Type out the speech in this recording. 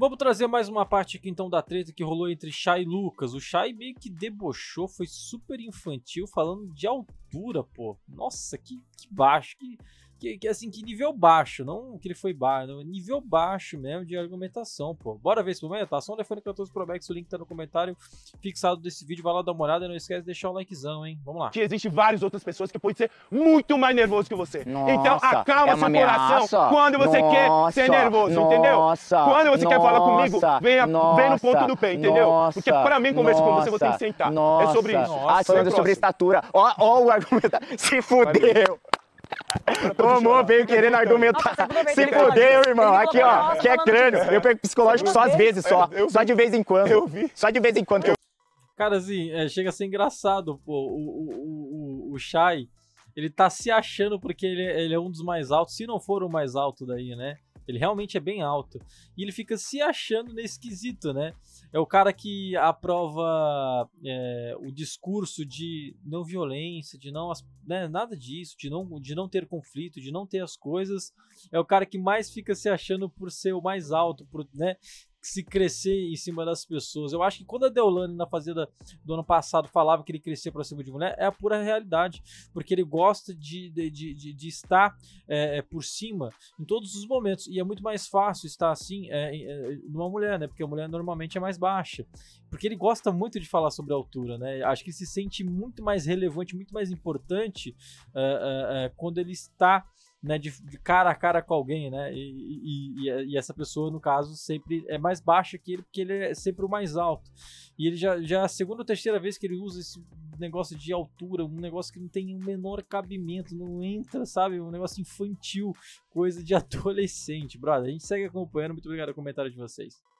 Vamos trazer mais uma parte aqui então da treta que rolou entre Shai e Lucas. O Shai meio que debochou, foi super infantil, falando de altura, pô. Nossa, que, que baixo, que que, que, assim, que nível baixo, não que ele foi baixo, nível baixo mesmo de argumentação, pô. Bora ver esse momento, tá? Só um telefone 14 Pro Max, o link tá no comentário fixado desse vídeo, vai lá dar uma olhada e não esquece de deixar o likezão, hein? Vamos lá. Que existe várias outras pessoas que podem ser muito mais nervoso que você. Então, nossa, então acalma é seu coração quando você nossa, quer ser nervoso, nossa, entendeu? Quando você quer falar comigo, venha, vem no ponto do pé, entendeu? Porque pra mim conversar com você, você tem que sentar. É sobre isso. Ah, falando sobre estatura. Ó, ó o argumento. Se fudeu. É o amor veio querendo argumentar. Se fodeu, irmão. Aqui, ó. Que é crânio. Eu pego psicológico só às vezes, só. É, só de vez em quando. Eu vi. Só de vez em quando que eu. Cara, assim, é, chega a ser engraçado, pô. O, o, o, o Shai, ele tá se achando porque ele, é, ele é um dos mais altos, se não for o mais alto daí, né? Ele realmente é bem alto. E ele fica se achando nesse quesito, né? É o cara que aprova é, o discurso de não violência, de não né, nada disso, de não, de não ter conflito, de não ter as coisas. É o cara que mais fica se achando por ser o mais alto, por, né? se crescer em cima das pessoas. Eu acho que quando a Deolane na Fazenda do ano passado falava que ele crescia para cima de mulher, é a pura realidade, porque ele gosta de, de, de, de estar é, é, por cima em todos os momentos. E é muito mais fácil estar assim é, é, numa mulher, né? Porque a mulher normalmente é mais baixa. Porque ele gosta muito de falar sobre a altura, né? Acho que ele se sente muito mais relevante, muito mais importante é, é, é quando ele está né, de, de, cara a cara com alguém, né? E, e, e, essa pessoa, no caso, sempre é mais baixa que ele, porque ele é sempre o mais alto. E ele já, já é a segunda ou terceira vez que ele usa esse negócio de altura, um negócio que não tem o menor cabimento, não entra, sabe? Um negócio infantil, coisa de adolescente, brother. A gente segue acompanhando. Muito obrigado pelo comentário de vocês.